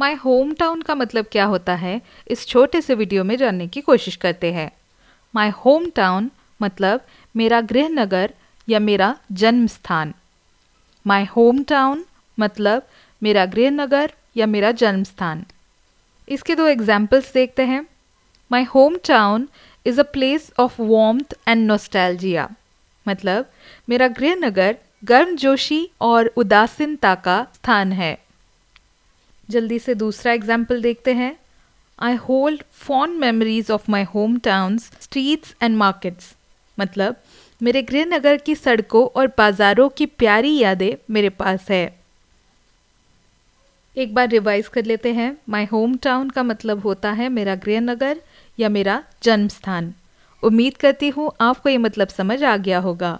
my home town का मतलब क्या होता है इस छोटे से वीडियो में जानने की कोशिश करते हैं माय होम टाउन मतलब मेरा गृह नगर या मेरा जन्म स्थान माय होम टाउन मतलब मेरा गृह नगर या मेरा जन्म स्थान इसके दो एग्जाम्पल्स देखते हैं my home town is a place of warmth and nostalgia मतलब मेरा गृह नगर गर्मजोशी और उदासीनता का स्थान है जल्दी से दूसरा एग्जाम्पल देखते हैं I hold fond memories of my home town's streets and markets मतलब मेरे गृहनगर की सड़कों और बाज़ारों की प्यारी यादें मेरे पास है एक बार रिवाइज कर लेते हैं माई होम टाउन का मतलब होता है मेरा गृहनगर या मेरा जन्म स्थान उम्मीद करती हूँ आपको ये मतलब समझ आ गया होगा